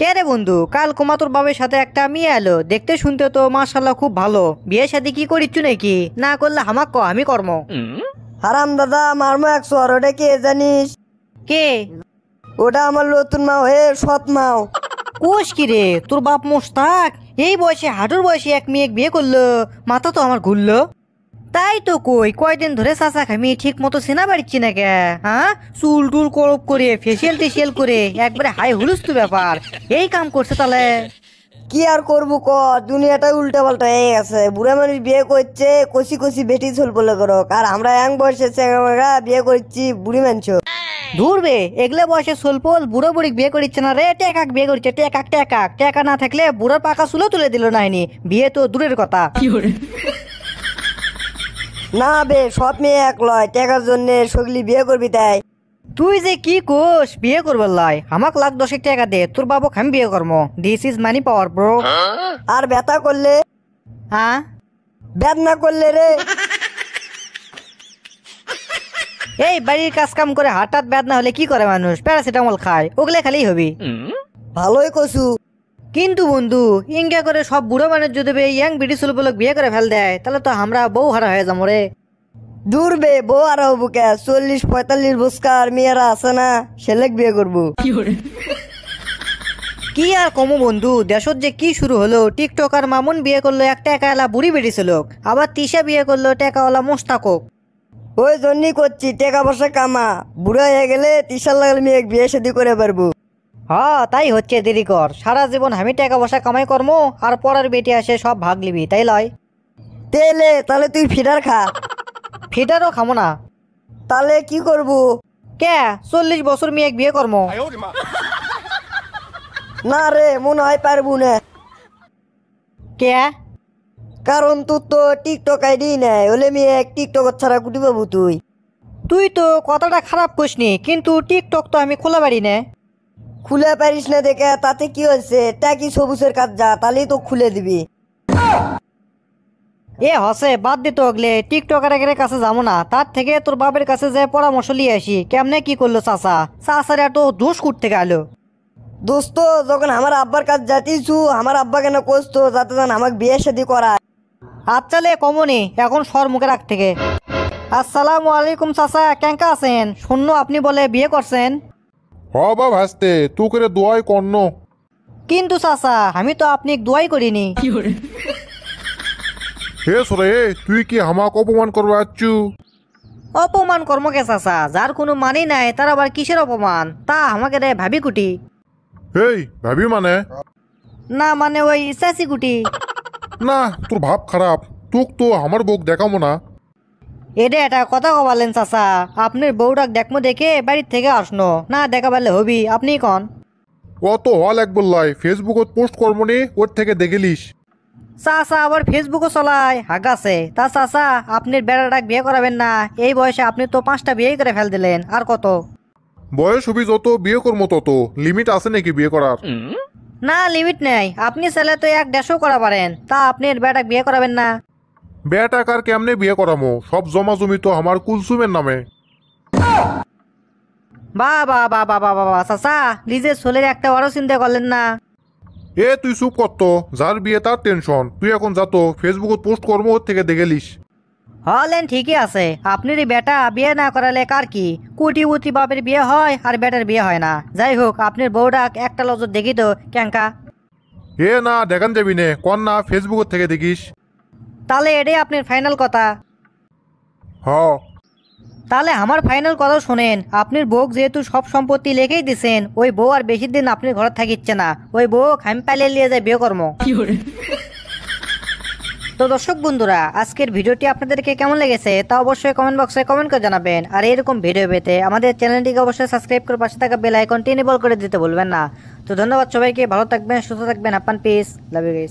কে রে বন্ধু কাল কুমা তোর বাবের সাথে একটা মেয়ে এলো দেখতে শুনতে তো মাশাল্লাহ খুব ভালো বিয়ে সাথে কি করিচ্ছু নাকি না করলে হামাক ক আমি কর্ম হারাম দাদা মার্ম একশো আর ওটা কে জানিস কে ওটা আমার নতুন মাও হয়ে সৎ মাও কোষ কি রে তোর বাপ মোস্তাক এই বয়সে হাঁটুর বয়সে এক মেয়ে বিয়ে করলো মাথা তো আমার ঘুরলো তাই তো কই কয়দিন ধরে চাচা খামি ঠিক মতো চেনা বাড়ছি না কে হ্যাঁ চুল টুল করপ করে ফেসিয়াল টেসিয়াল করে একবারে হাই হুলুস তো ব্যাপার এই কাম করছে তাহলে কি আর করব ক দুনিয়াটা উল্টা পাল্টা হয়ে গেছে বুড়া মানুষ বিয়ে করছে কষি কষি বেটি ঝোল বলে করো আর আমরা এক বয়সে চেঙা বিয়ে করছি বুড়ি মানুষ ধরবে এগলে বয়সে সোলপোল বুড়ো বুড়ি বিয়ে করিচ্ছে না রে টেকাক বিয়ে করিচ্ছে টেকাক টেকাক টেকা না থাকলে বুড়োর পাকা চুলো তুলে দিল নাইনি বিয়ে তো দূরের কথা না বে সব মেয়ে এক লয় টেকার জন্য সগলি বিয়ে করবি তাই তুই যে কি কোস বিয়ে করবার লয় আমাক লাখ দশেক টাকা দে তোর বাবু খাম বিয়ে করবো this is money power bro আর ব্যথা করলে হ্যাঁ ব্যাদ না করলে রে এই বাড়ির কাজ কাম করে হঠাৎ ব্যাদ না হলে কি করে মানুষ প্যারাসিটামল খায় ওগুলো খালি হবি ভালোই কসু কিন্তু বন্ধু ইঙ্গা করে সব বুড়ো মানুষ যদি ইয়াং ব্রিটিশ লোক বিয়ে করে ফেল দেয় তাহলে তো আমরা বউ হারা হয়ে যাবো রে দূর বে বউ আর হবু কে চল্লিশ পঁয়তাল্লিশ বস্কার মেয়েরা আছে না সেলেক বিয়ে করবো কি আর কম বন্ধু দেশত যে কি শুরু হলো টিকটক আর মামুন বিয়ে করলো এক এলা বুড়ি বেড়েছে লোক আবার তিশা বিয়ে করলো ওলা মোস্তাকক ওই জন্যই করছি টেকা পয়সা কামা বুড়ো হয়ে গেলে তিশার লাগলে মেয়ে বিয়ে শাদি করে পারবো হ্যাঁ তাই হচ্ছে দেরি কর সারা জীবন আমি টাকা পয়সা কামাই কর্ম আর পরের বেটি আসে সব ভাগ লিবি তাই লয় তেলে তাহলে তুই ফিডার খা ফিডারও খামো না তাহলে কি করব কে চল্লিশ বছর মেয়ে বিয়ে কর্ম না রে মনে হয় পারবো না কে কারণ তোর তো টিকটক আইডি নাই হলে মেয়ে টিকটক ছাড়া কুটি পাবো তুই তুই তো কথাটা খারাপ করিসনি কিন্তু টিকটক তো আমি খোলা বাড়ি না খুলে পারিস না দেখে তাতে কি হয়েছে এটা কি সবুজের কাজ যা তাহলেই তো খুলে দিবি এ হসে বাদ দিতে টিকটক টিকটকারের কাছে যাবো না তার থেকে তোর বাপের কাছে যে পরামর্শ নিয়ে আসি কেমনে কি করলো চাচা চাষার এত দোষ করতে গেল দোস্ত যখন আমার আব্বার কাজ যাতিছু আমার আব্বা কেন কষতো যাতে যেন আমাকে বিয়ে শাদি করা আচ্ছা লে কমনি এখন সর মুখে রাখ থেকে আসসালামু আলাইকুম চাষা কেঙ্কা আছেন শূন্য আপনি বলে বিয়ে করছেন হ বা ভাসতে তু করে দোয়াই কর্ণ কিন্তু চাচা আমি তো আপনি দোয়াই করিনি হে সরে তুই কি আমাক অপমান করবা আচ্ছু অপমান কর্মকে চাচা যার কোনো মানি নাই তার আবার কিসের অপমান তা আমাকে দেয় ভাবি কুটি হেই ভাবি মানে না মানে ওই চাচি কুটি না তোর ভাব খারাপ তুক তো আমার বুক দেখাবো না এটা এটা কথা কবালেন চাচা আপনার বউটাক দেখমো দেখে বাড়ির থেকে আসনো না দেখা পারলে হবি আপনি কন অত হল এক বললাই ফেসবুকত পোস্ট নি ওর থেকে দেখেলিস চাচা আবার ফেসবুকও চলায় হাগাছে তা চাচা আপনার বেড়াটাক বিয়ে করাবেন না এই বয়সে আপনি তো পাঁচটা বিয়েই করে ফেল দিলেন আর কত বয়স হবি যত বিয়ে করবো তত লিমিট আছে নাকি বিয়ে করার না লিমিট নেই আপনি ছেলে তো এক দেশও করা পারেন তা আপনি বেড়াটা বিয়ে করাবেন না বেয়া কার কেমনে বিয়ে করামো সব জমা জমি তো আমার কুলসুমের নামে বা বা বা বা বা বা নিজের ছেলের একটা বড় চিন্তা করলেন না এ তুই চুপ করত যার বিয়ে তার টেনশন তুই এখন যাতো ফেসবুকত পোস্ট করবো ওর থেকে দেখেলিস লিস হলেন ঠিকই আছে আপনার বেটা বিয়ে না করালে কার কি কুটিপুতি বাপের বিয়ে হয় আর বেটার বিয়ে হয় না যাই হোক আপনার বউটা একটা লজর দেখি তো ক্যাঙ্কা এ না দেখান যাবি নে কন না ফেসবুক থেকে দেখিস তাহলে এটাই আপনার ফাইনাল কথা হ তাহলে আমার ফাইনাল কথা শোনেন আপনার বউ যেহেতু সব সম্পত্তি লেখেই দিছেন ওই বউ আর বেশি দিন আপনার ঘরে থাকিচ্ছে না ওই বউ খাম পালিয়ে নিয়ে যায় বিয়ে কর্ম তো দর্শক বন্ধুরা আজকের ভিডিওটি আপনাদেরকে কেমন লেগেছে তা অবশ্যই কমেন্ট বক্সে কমেন্ট করে জানাবেন আর এরকম ভিডিও পেতে আমাদের চ্যানেলটিকে অবশ্যই সাবস্ক্রাইব করে পাশে থাকা বেল আইকনটি এনেবল করে দিতে ভুলবেন না তো ধন্যবাদ সবাইকে ভালো থাকবেন সুস্থ থাকবেন আপান পিস লাভ ইউ গাইস